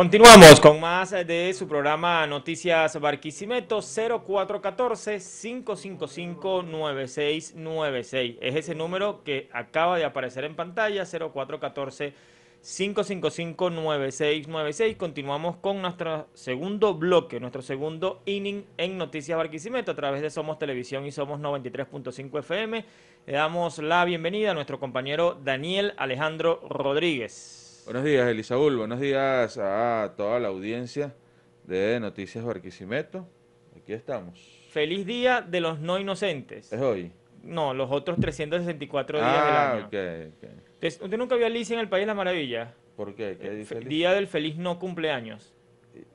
Continuamos con más eh, de su programa Noticias Barquisimeto 0414-555-9696. Es ese número que acaba de aparecer en pantalla, 0414-555-9696. Continuamos con nuestro segundo bloque, nuestro segundo inning en Noticias Barquisimeto a través de Somos Televisión y Somos 93.5 FM. Le damos la bienvenida a nuestro compañero Daniel Alejandro Rodríguez. Buenos días, Elisaúl. Buenos días a toda la audiencia de Noticias Barquisimeto. Aquí estamos. Feliz día de los no inocentes. ¿Es hoy? No, los otros 364 días del ah, año. ¿Usted nunca vio a Alicia en el País de las Maravillas? ¿Por qué? ¿Qué eh, dice Día del feliz no cumpleaños.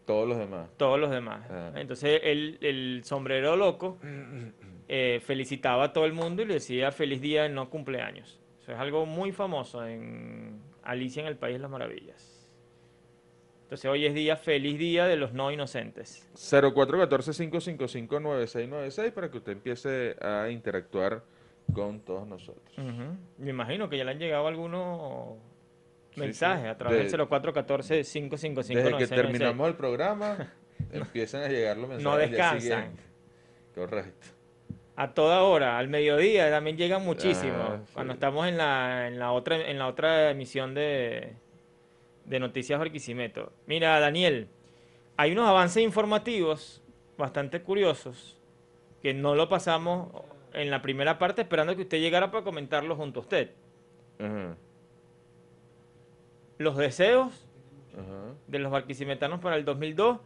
Todos los demás. Todos los demás. Ah. Entonces, el, el, sombrero loco eh, felicitaba a todo el mundo y le decía feliz día del no cumpleaños. Eso es algo muy famoso en Alicia en el País de las Maravillas. Entonces hoy es día, feliz día de los no inocentes. 0414-555-9696 para que usted empiece a interactuar con todos nosotros. Me imagino que ya le han llegado algunos mensajes a través de, del 0414-555-9696. Desde que terminamos el programa, empiezan a llegar los mensajes. No descansan. Correcto a toda hora, al mediodía también llegan muchísimo ah, Cuando estamos en la, en la, otra en la otra emisión de, de Noticias Barquisimeto. Mira, Daniel, hay unos avances informativos bastante curiosos que no lo pasamos en la primera parte esperando que usted llegara para comentarlo junto a usted. Los deseos de los barquisimetanos para el 2002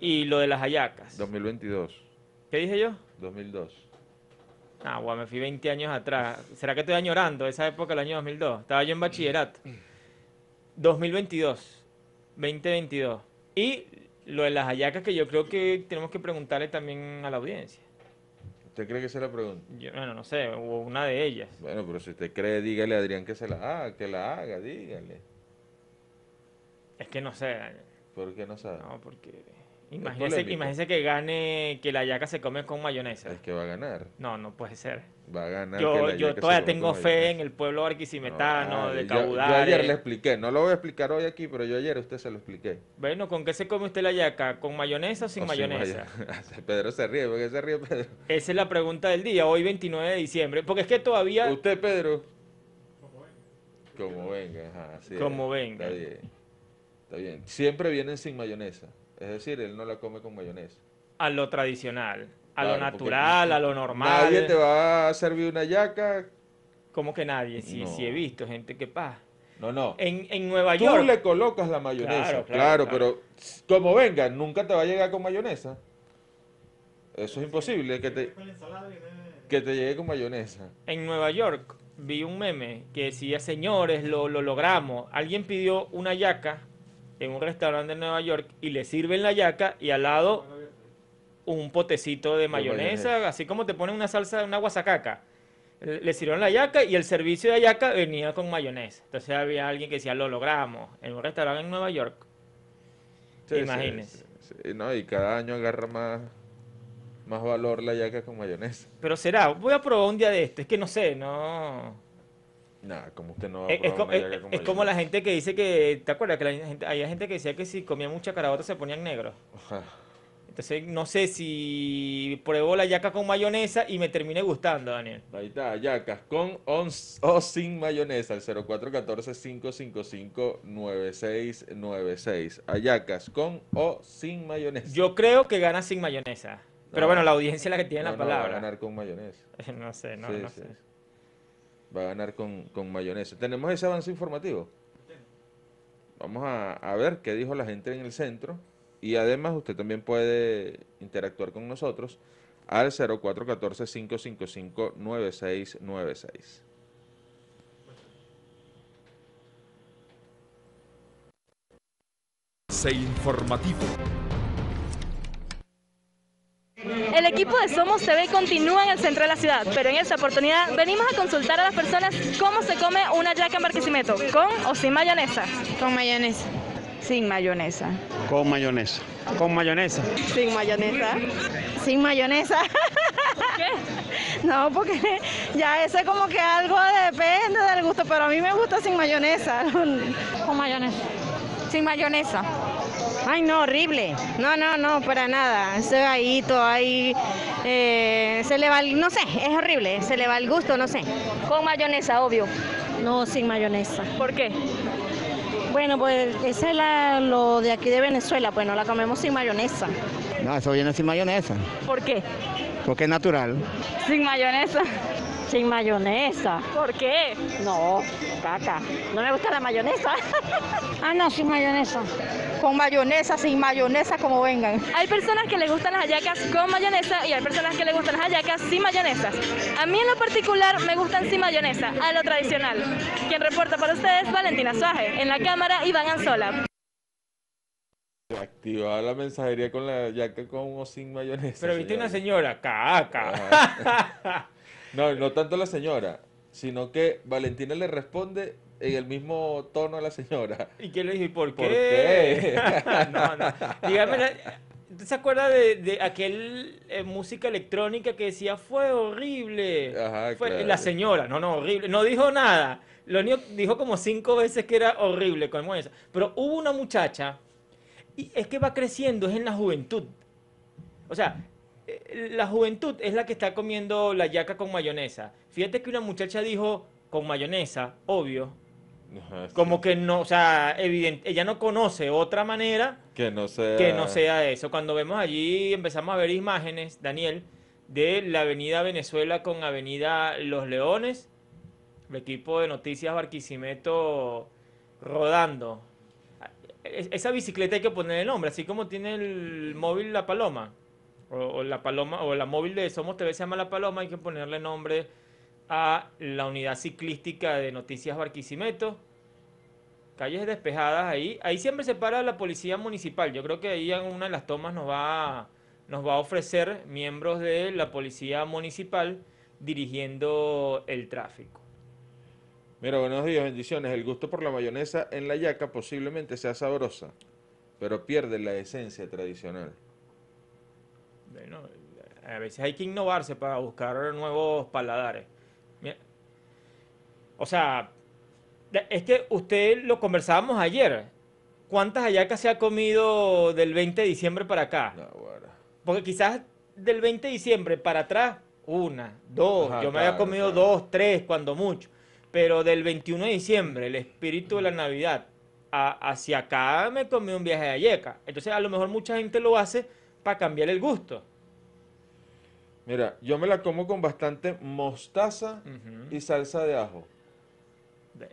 y lo de las ayacas. 2022. ¿Qué dije yo? 2002. Ah, guau, me fui 20 años atrás. ¿Será que estoy añorando esa época del año 2002? Estaba yo en bachillerato. 2022. 2022. Y lo de las hallacas que yo creo que tenemos que preguntarle también a la audiencia. ¿Usted cree que se la pregunta? Yo, bueno, no sé, hubo una de ellas. Bueno, pero si usted cree, dígale a Adrián que se la haga, que la haga, dígale. Es que no sé. ¿Por qué no sabe? No, porque Imagínese, que gane, que la yaca se come con mayonesa. Es que va a ganar. No, no puede ser. Va a ganar. Yo, yo todavía tengo fe en el pueblo arquisimetano, de Caudal. Yo, ayer le eh. expliqué, no lo voy a explicar hoy aquí, pero yo ayer usted se lo expliqué. Bueno, ¿con qué se come usted la yaca? ¿Con mayonesa o sin mayonesa? Pedro se ríe, ¿por se ríe Pedro? Esa es la pregunta del día, hoy 29 de diciembre, porque es que todavía... ¿Usted, Pedro? Como venga, Como venga. Está bien. Siempre vienen sin mayonesa. Es decir, él no la come con mayonesa. A lo tradicional, a lo natural, a lo normal. Nadie te va a servir una yaca. ¿Cómo que nadie? Sí, sí he visto gente que pasa. No, no. En, Nueva York. Tú le colocas la mayonesa, claro, claro, pero como venga, nunca te va a llegar con mayonesa. Eso es imposible, que te, que te llegue con mayonesa. En Nueva York vi un meme que decía, señores, lo, lo logramos. Alguien pidió una yaca en un restaurante en Nueva York y le sirven la yaca y al lado un potecito de mayonesa, así como te ponen una salsa, de una guasacaca. Le sirvieron la yaca y el servicio de yaca venía con mayonesa. Entonces había alguien que decía, lo logramos, en un restaurante en Nueva York. Sí, Imagínense. Sí, no, y cada año agarra más, más valor la yaca con mayonesa. Pero será, voy a probar un día de este, es que no sé, no como usted no es, como, la gente que dice que, ¿te acuerdas? Que la gente, gente que decía que si comía mucha carabota se ponían negros. Entonces, no sé si pruebo la yaca con mayonesa y me termine gustando, Daniel. Ahí está, yacas, con o sin mayonesa, el 0414-555-9696. Ayacas, con o sin mayonesa. Yo creo que gana sin mayonesa. Pero bueno, la audiencia es la que tiene la palabra. No, va a ganar con mayonesa. no sé, no, sé va a ganar con, mayonesa. ¿Tenemos ese avance informativo? Vamos a, a, ver qué dijo la gente en el centro. Y además usted también puede interactuar con nosotros al 0414-555-9696. Se informativo. El equipo de Somos TV continúa en el centro de la ciudad, pero en esta oportunidad venimos a consultar a las personas cómo se come una yaca en Barquisimeto, con o sin mayonesa. Con mayonesa. Sin mayonesa. Con mayonesa. Con mayonesa. Sin mayonesa. Sin mayonesa. ¿Qué? No, porque ya eso es como que algo depende del gusto, pero a mí me gusta sin mayonesa. Con mayonesa. Sin mayonesa. Ay, no, horrible. No, no, no, para nada. Ese todo ahí eh, se le va, no sé, es horrible. Se le va el gusto, no sé. Con mayonesa, obvio. No, sin mayonesa. ¿Por qué? Bueno, pues ese es lo de aquí de Venezuela, pues no la comemos sin mayonesa. No, eso viene sin mayonesa. ¿Por qué? Porque es natural. Sin mayonesa. Sin mayonesa. ¿Por qué? No, caca. No me gusta la mayonesa. Ah, no, sin mayonesa. Con mayonesa, sin mayonesa, como vengan. Hay personas que les gustan las ayacas con mayonesa y hay personas que les gustan las ayacas sin mayonesa A mí en lo particular me gustan sin mayonesa, a lo tradicional. Quien reporta para ustedes, Valentina Suaje. En la cámara, Iván Anzola. activa la mensajería con la yaca con o sin mayonesa. Pero viste una señora, caca. No, no tanto la señora, sino que Valentina le responde en el mismo tono de la señora. ¿Y qué le dijo? ¿Y ¿Por qué? no, no. Dígame, se acuerda de, de aquel eh, música electrónica que decía fue horrible? fue, eh, La señora, no, no, horrible. No dijo nada. Lo único, dijo como cinco veces que era horrible, con mayonesa Pero hubo una muchacha, y es que va creciendo, es en la juventud. O sea, eh, la juventud es la que está comiendo la yaca con mayonesa. Fíjate que una muchacha dijo, con mayonesa, obvio, como que no, o sea, evidente, ella no conoce otra manera que no, sea... que no sea eso. Cuando vemos allí, empezamos a ver imágenes, Daniel, de la avenida Venezuela con avenida Los Leones, el equipo de noticias Barquisimeto rodando. Esa bicicleta hay que ponerle nombre, así como tiene el móvil La Paloma, la Paloma, o la móvil de Somos TV se llama La Paloma, hay que ponerle nombre a la unidad ciclística de Noticias Barquisimeto. Calles despejadas ahí. Ahí siempre se para la policía municipal. Yo creo que ahí en una de las tomas nos va, a, nos va a ofrecer miembros de la policía municipal dirigiendo el tráfico. Mira, buenos días, bendiciones. El gusto por la mayonesa en la yaca posiblemente sea sabrosa, pero pierde la esencia tradicional. Bueno, a veces hay que innovarse para buscar nuevos paladares. O sea, es que usted lo conversábamos ayer. ¿Cuántas hallacas se ha comido del 20 de diciembre para acá? Porque quizás del 20 de diciembre para atrás, una, dos. Yo me había comido dos, tres, cuando mucho. Pero del 21 de diciembre, el espíritu de la mm. Navidad, hacia acá me comí un viaje de yeca Entonces, a lo mejor mucha gente lo hace para cambiar el gusto. Mira, yo me la como con bastante mostaza y salsa de ajo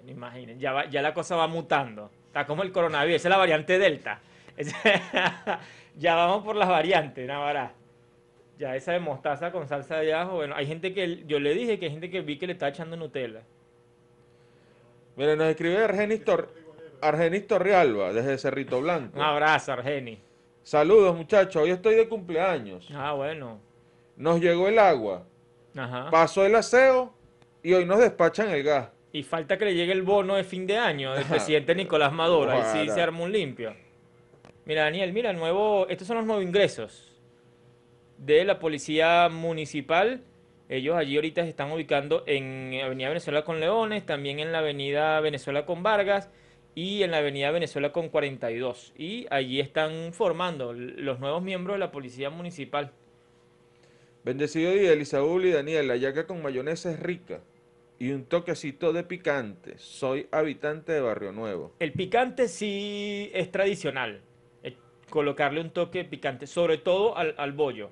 imaginen, ya, ya la cosa va mutando. Está como el coronavirus, esa es la variante Delta. ya vamos por las variantes, Navarra. Ya esa de mostaza con salsa de ajo. Bueno, hay gente que, yo le dije que hay gente que vi que le está echando Nutella. Miren nos escribe Argenis, Torrialba desde Cerrito Blanco. Un abrazo, Argenis. Saludos, muchachos. Hoy estoy de cumpleaños. Ah, bueno. Nos llegó el agua. Pasó el aseo y hoy nos despachan el gas. Y falta que le llegue el bono de fin de año del presidente Nicolás Maduro. Ahí sí se arma un limpio. Mira, Daniel, mira, nuevo, estos son los nuevos ingresos de la policía municipal. Ellos allí ahorita se están ubicando en Avenida Venezuela con Leones, también en la Avenida Venezuela con Vargas y en la Avenida Venezuela con 42. Y allí están formando los nuevos miembros de la Policía Municipal. Bendecido día, Elisaúl y la Yaca con mayonesa es rica y un toquecito de picante. Soy habitante de Barrio Nuevo. El picante sí es tradicional. Eh, colocarle un toque picante, sobre todo al, bollo.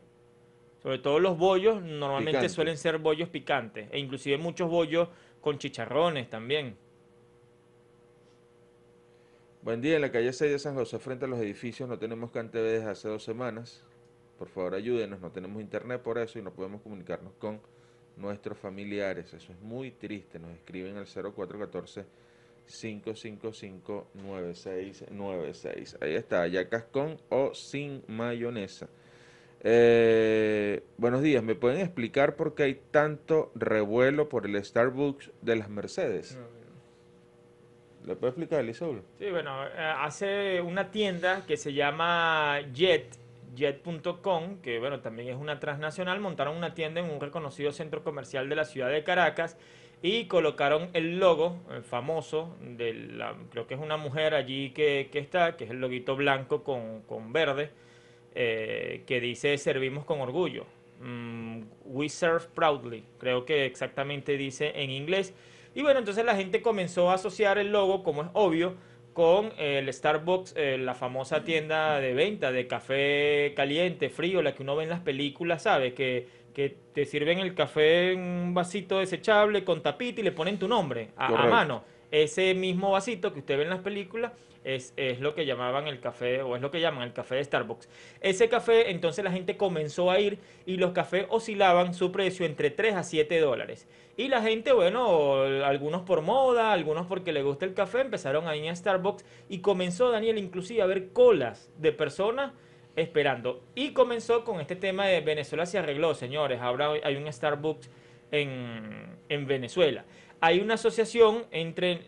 Sobre todo los bollos normalmente suelen ser bollos picantes. E inclusive muchos bollos con chicharrones también. Buen día, en la calle 6 de San José, frente a los edificios, no tenemos CanTV desde hace dos semanas. Por favor, ayúdenos, no tenemos internet por eso y no podemos comunicarnos con nuestros familiares. Eso es muy triste. Nos escriben al 0414 555 9696. Ahí está, ya cascón o sin mayonesa. Eh, buenos días, ¿me pueden explicar por qué hay tanto revuelo por el Starbucks de las Mercedes? ¿Le puedo explicar, Elisaul? Sí, bueno, eh, hace una tienda que se llama Jet Jet.com, que bueno, también es una transnacional, montaron una tienda en un reconocido centro comercial de la ciudad de Caracas y colocaron el logo el famoso de la, creo que es una mujer allí que, está, que es el loguito blanco con, verde, eh, que dice servimos con orgullo. Mm, we serve proudly, creo que exactamente dice en inglés. Y bueno, entonces la gente comenzó a asociar el logo, como es obvio, con el Starbucks, eh, la famosa tienda de venta de café caliente, frío, la que uno ve en las películas, ¿sabes? Que, que te sirven el café en un vasito desechable con tapita y le ponen tu nombre a, a mano. Ese mismo vasito que usted ve en las películas es, lo que llamaban el café, o es lo que llaman el café de Starbucks. Ese café, entonces la gente comenzó a ir y los cafés oscilaban su precio entre 3 a 7 dólares. Y la gente, bueno, algunos por moda, algunos porque le gusta el café, empezaron a ir a Starbucks y comenzó, Daniel, inclusive a ver colas de personas esperando. Y comenzó con este tema de Venezuela se arregló, señores. Ahora hay un Starbucks en, en Venezuela. Hay una asociación entre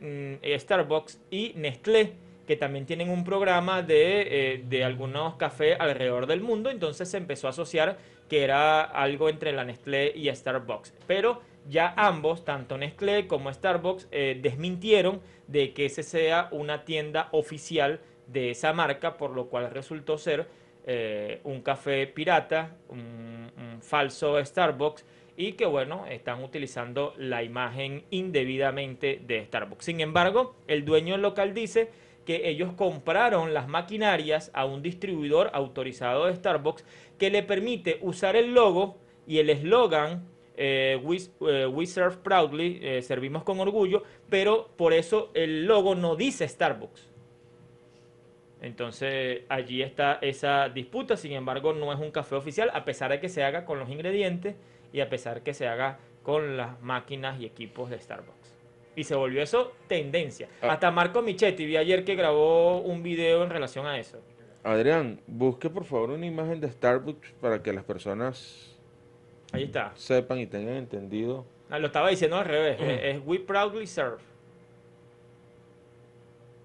mm, Starbucks y Nestlé que también tienen un programa de, eh, algunos cafés alrededor del mundo, entonces se empezó a asociar que era algo entre la Nestlé y Starbucks. Pero ya ambos, tanto Nestlé como Starbucks, eh, desmintieron de que ese sea una tienda oficial de esa marca, por lo cual resultó ser eh, un café pirata, un falso Starbucks, y que bueno, están utilizando la imagen indebidamente de Starbucks. Sin embargo, el dueño local dice que ellos compraron las maquinarias a un distribuidor autorizado de Starbucks que le permite usar el logo y el eslogan eh, eh, we, Serve Proudly, eh, servimos con orgullo, pero por eso el logo no dice Starbucks. Entonces allí está esa disputa, sin embargo no es un café oficial, a pesar de que se haga con los ingredientes y a pesar de que se haga con las máquinas y equipos de Starbucks. Y se volvió eso tendencia. Ah. Hasta Marco Michetti vi ayer que grabó un video en relación a eso. Adrián, busque por favor una imagen de Starbucks para que las personas Ahí está. sepan y tengan entendido. Ah, lo estaba diciendo al revés. Eh, es, We Proudly Serve.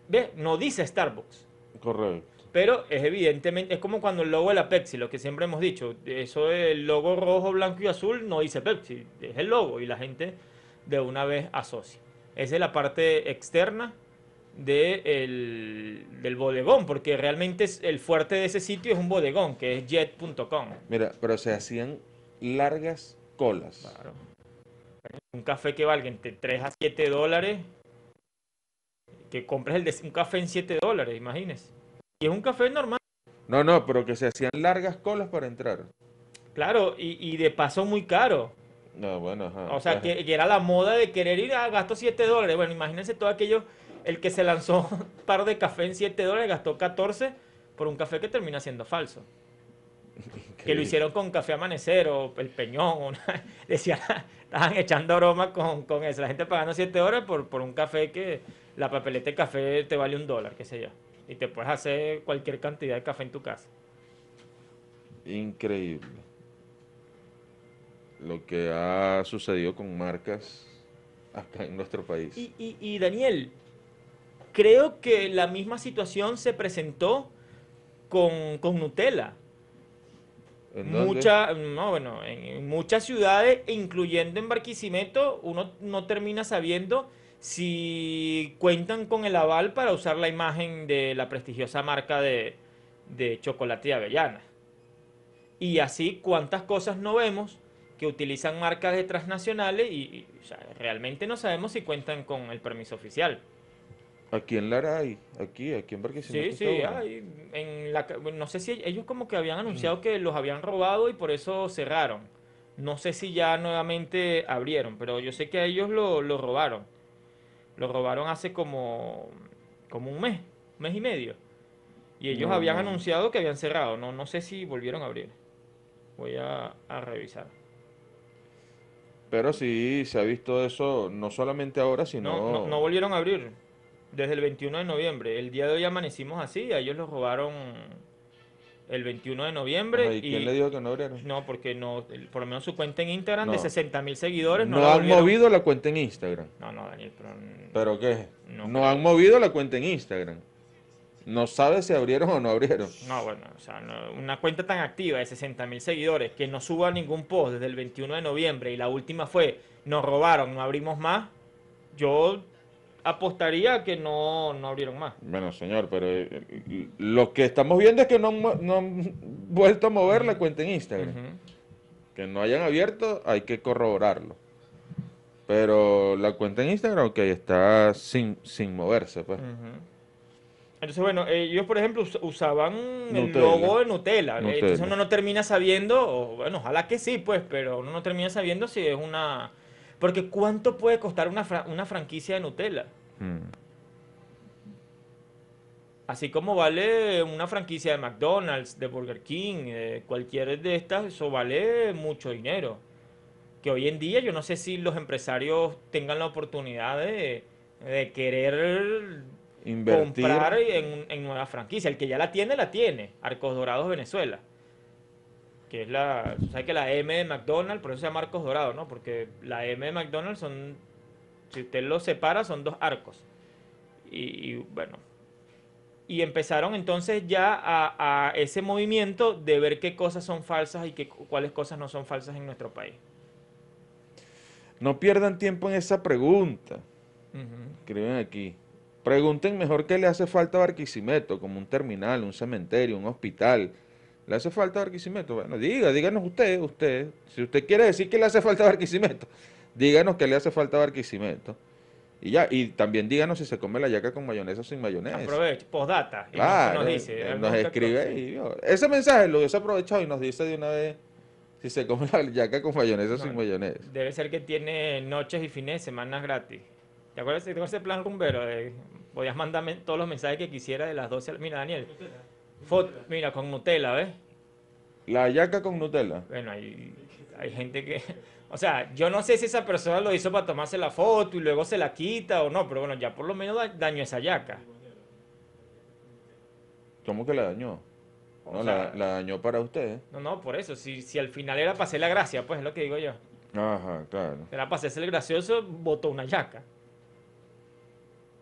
¿Ves? No dice Starbucks. Correcto. Pero es evidentemente, es como cuando el logo de la Pepsi, lo que siempre hemos dicho, eso el logo rojo, blanco y azul no dice Pepsi, es el logo y la gente de una vez asocia es la parte externa del bodegón, porque realmente es, el fuerte de ese sitio es un bodegón, que es jet.com. Mira, pero se hacían largas colas. Claro. Un café que valga entre 3 a 7 dólares, que compres el de, un café en 7 dólares, imagínese. Y es un café normal. No, no, pero que se hacían largas colas para entrar. Claro, y de paso muy caro bueno, O sea, Que, era la moda de querer ir a ah, gasto 7 dólares. Bueno, imagínense todo aquello, el que se lanzó un par de café en 7 dólares, gastó 14 por un café que termina siendo falso. Que lo hicieron con café amanecer o el peñón. decían, estaban echando aroma con, con, eso. La gente pagando 7 dólares por, por un café que la papeleta de café te vale un dólar, qué sé yo. Y te puedes hacer cualquier cantidad de café en tu casa. Increíble lo que ha sucedido con marcas acá en nuestro país. Y, Daniel, creo que la misma situación se presentó con, Nutella. Mucha, no, en muchas ciudades, incluyendo en Barquisimeto, uno no termina sabiendo si cuentan con el aval para usar la imagen de la prestigiosa marca de, de chocolate y avellana. Y así cuántas cosas no vemos que utilizan marcas de transnacionales y, realmente no sabemos si cuentan con el permiso oficial. Aquí en Lara hay, aquí, aquí en Barquisimeto. Sí, sí, no sé si ellos como que habían mm. anunciado que los habían robado y por eso cerraron. No sé si ya nuevamente abrieron, pero yo sé que a ellos lo, robaron. Lo robaron hace como, como un mes, un mes y medio. Y ellos habían anunciado que habían cerrado. No, no sé si volvieron a abrir. Voy a revisar. Pero sí se ha visto eso, no solamente ahora, sino... No, no, volvieron a abrir desde el 21 de noviembre. El día de hoy amanecimos así, a ellos los robaron el 21 de noviembre. ¿Y, quién le dijo que no abrieron? No, porque no, por lo menos su cuenta en Instagram de 60 mil seguidores. No, no han movido la cuenta en Instagram. No, no, Daniel, pero... ¿Pero qué? no han movido la cuenta en Instagram. No sabe si abrieron o no abrieron. No, bueno, o sea, una cuenta tan activa de 60 mil seguidores que no suba ningún post desde el 21 de noviembre y la última fue, nos robaron, no abrimos más, yo apostaría que no, no abrieron más. Bueno, señor, pero eh, lo que estamos viendo es que no, han vuelto a mover la cuenta en Instagram. Que no hayan abierto, hay que corroborarlo. Pero la cuenta en Instagram, ok, está sin, sin moverse, pues. Entonces, bueno, eh, ellos, por ejemplo, usaban el logo de Nutella. Eh, entonces uno no termina sabiendo, o, bueno, ojalá que sí, pues, pero uno no termina sabiendo si es una... Porque ¿cuánto puede costar una, una franquicia de Nutella? Mm. Así como vale una franquicia de McDonald's, de Burger King, eh, cualquiera cualquier de estas, eso vale mucho dinero. Que hoy en día yo no sé si los empresarios tengan la oportunidad de, de querer Invertir. comprar en, nueva franquicia. El que ya la tiene, la tiene. Arcos Dorados Venezuela. Que es la. ¿Sabes que la M de McDonald's? Por eso se llama Arcos Dorados, ¿no? Porque la M de McDonald's son. Si usted lo separa, son dos arcos. Y, bueno. Y empezaron entonces ya a, ese movimiento de ver qué cosas son falsas y qué, cuáles cosas no son falsas en nuestro país. No pierdan tiempo en esa pregunta. Escriben aquí. Pregunten mejor qué le hace falta Barquisimeto, como un terminal, un cementerio, un hospital. ¿Le hace falta Barquisimeto? Bueno, diga, díganos usted, usted. Si usted quiere decir que le hace falta Barquisimeto, díganos qué le hace falta Barquisimeto. Y ya, y también díganos si se come la yaca con mayonesa o sin mayonesa. Aprovecho, postdata. nos, eh, escribe y Ese mensaje lo hubiese aprovechado y nos dice de una vez si se come la yaca con mayonesa o sin mayonesa. Debe ser que tiene noches y fines de semana gratis. ¿Te acuerdas de ese plan rumbero? podías mandarme todos los mensajes que quisiera de las 12. Mira, Daniel. foto. mira, con Nutella, ¿ves? La yaca con Nutella. Bueno, hay, gente que... O sea, yo no sé si esa persona lo hizo para tomarse la foto y luego se la quita o no, pero bueno, ya por lo menos dañó esa yaca. ¿Cómo que la dañó? No, la, dañó para usted? No, no, por eso. Si, si al final era para hacer la gracia, pues es lo que digo yo. Ajá, claro. Era para hacerse el gracioso, botó una yaca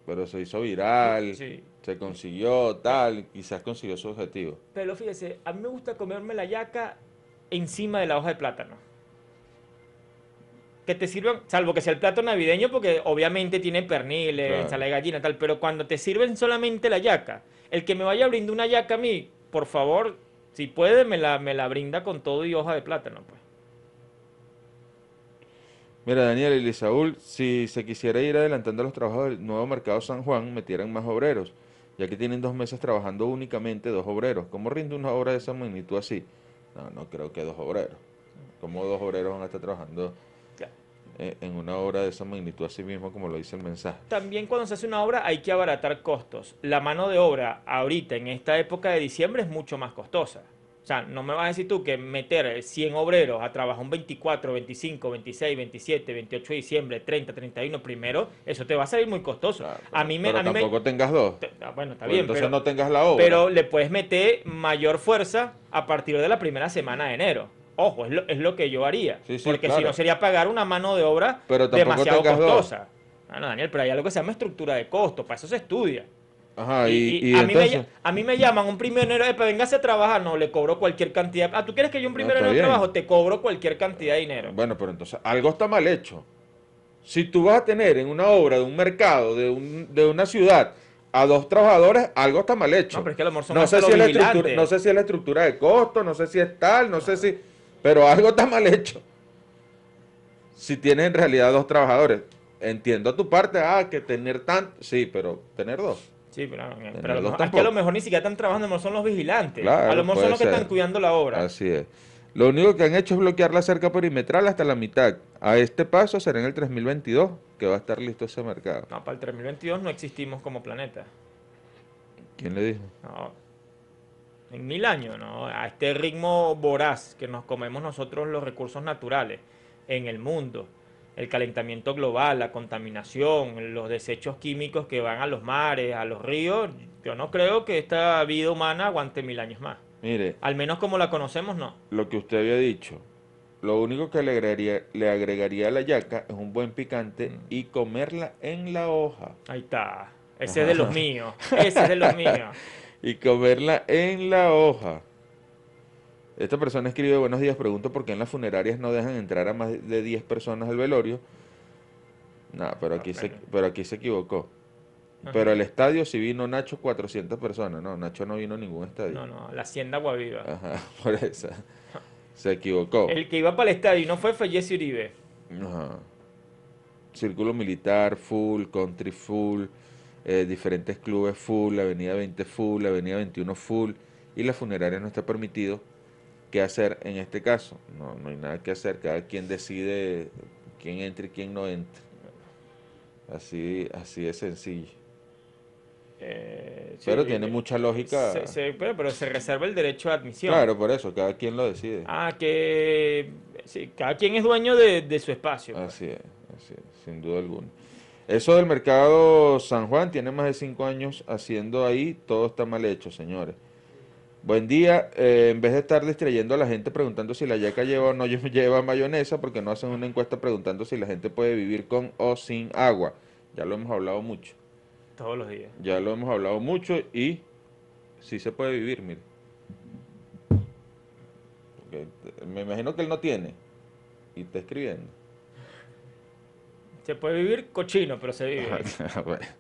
pero se hizo viral, se consiguió tal, quizás consiguió su objetivo. Pero fíjese, a mí me gusta comerme la yaca encima de la hoja de plátano. Que te sirvan, salvo que sea el plátano navideño, porque obviamente tiene perniles, ensalada de gallina, tal, pero cuando te sirven solamente la yaca, el que me vaya a brindar una yaca a mí, por favor, si puede, me la, me la brinda con todo y hoja de plátano, pues. Mira, Daniel y Lisaúl, si se quisiera ir adelantando los trabajos del nuevo mercado San Juan, metieran más obreros, ya que tienen dos meses trabajando únicamente dos obreros. ¿Cómo rinde una obra de esa magnitud así? No, no creo que dos obreros. ¿Cómo dos obreros van a estar trabajando eh, en una obra de esa magnitud así mismo como lo dice el mensaje. También cuando se hace una obra hay que abaratar costos. La mano de obra ahorita en esta época de diciembre es mucho más costosa. O sea, no me vas a decir tú que meter 100 obreros a trabajar un 24, 25, 26, 27, 28 de diciembre, 30, 31 primero, eso te va a salir muy costoso. a mí me, tampoco tengas dos. Ah, bueno, está pues bien. Entonces no tengas la obra. Pero le puedes meter mayor fuerza a partir de la primera semana de enero. Ojo, es lo, que yo haría. porque si no sería pagar una mano de obra demasiado costosa. Ah, no Bueno, Daniel, pero hay algo que se llama estructura de costo. Para eso se estudia a, mí me, llaman un primero de pero venga a trabajar, no, le cobro cualquier cantidad. Ah, ¿tú quieres que yo un primero no, de trabajo? Te cobro cualquier cantidad de dinero. Bueno, pero entonces algo está mal hecho. Si tú vas a tener en una obra de un mercado, de, una ciudad, a dos trabajadores, algo está mal hecho. No, no sé si es la estructura, de costo, no sé si es tal, no sé si... Pero algo está mal hecho. Si tienes en realidad dos trabajadores. Entiendo tu parte, ah, que tener tanto... Sí, pero tener dos. Sí, pero, pero a, lo mejor, a lo mejor ni siquiera están trabajando, no son los vigilantes. a lo mejor son los que están cuidando la obra. Así es. Lo único que han hecho es bloquear la cerca perimetral hasta la mitad. A este paso será en el 3022 que va a estar listo ese mercado. No, para el 3022 no existimos como planeta. ¿Quién le dijo? No. En mil años, ¿no? A este ritmo voraz que nos comemos nosotros los recursos naturales en el mundo el calentamiento global, la contaminación, los desechos químicos que van a los mares, a los ríos, yo no creo que esta vida humana aguante mil años más. Mire. Al menos como la conocemos, no. Lo que usted había dicho, lo único que le agregaría, le agregaría a la yaca es un buen picante mm. y comerla en la hoja. Ahí está. Ese es de los míos. Ese es de los míos. y comerla en la hoja. Esta persona escribe, buenos días, pregunto por qué en las funerarias no dejan entrar a más de 10 personas al velorio. No, pero aquí, se, pero aquí se equivocó. Pero al estadio sí vino Nacho 400 personas. No, Nacho no vino a ningún estadio. No, no, la Hacienda Guaviva. Ajá, por eso. Se equivocó. El que iba para el estadio no fue Jesse Uribe. Ajá. Círculo Militar, full, Country full, eh, diferentes clubes full, Avenida 20 full, Avenida 21 full, y la funeraria no está permitido qué hacer en este caso. No, no hay nada que hacer, cada quien decide quién entra y quién no entra. Así, así es sencillo. Eh, pero tiene mucha lógica. pero, se reserva el derecho a admisión. Claro, por eso, cada quien lo decide. Ah, que sí, cada quien es dueño de, de su espacio. Pues. Así así es, sin duda alguna. Eso del mercado San Juan tiene más de cinco años haciendo ahí, todo está mal hecho, señores. Buen día, eh, en vez de estar distrayendo a la gente preguntando si la yaca lleva o no lleva mayonesa, porque no hacen una encuesta preguntando si la gente puede vivir con o sin agua. Ya lo hemos hablado mucho. Todos los días. Ya lo hemos hablado mucho y sí se puede vivir, mire. me imagino que él no tiene y está escribiendo. Se puede vivir cochino, pero se vive.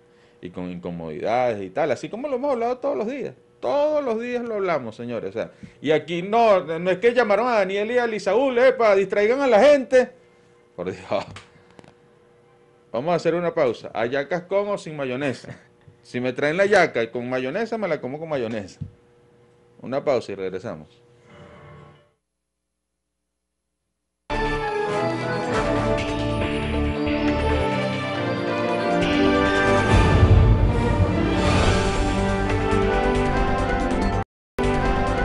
y con incomodidades y tal, así como lo hemos hablado todos los días. Todos los días lo hablamos, señores. y aquí no, no es que llamaron a Daniel y a Lisaúl, eh, para distraigan a la gente. Por Dios. Vamos a hacer una pausa. Ayacas yacas con sin mayonesa? Si me traen la yaca y con mayonesa, me la como con mayonesa. Una pausa y regresamos.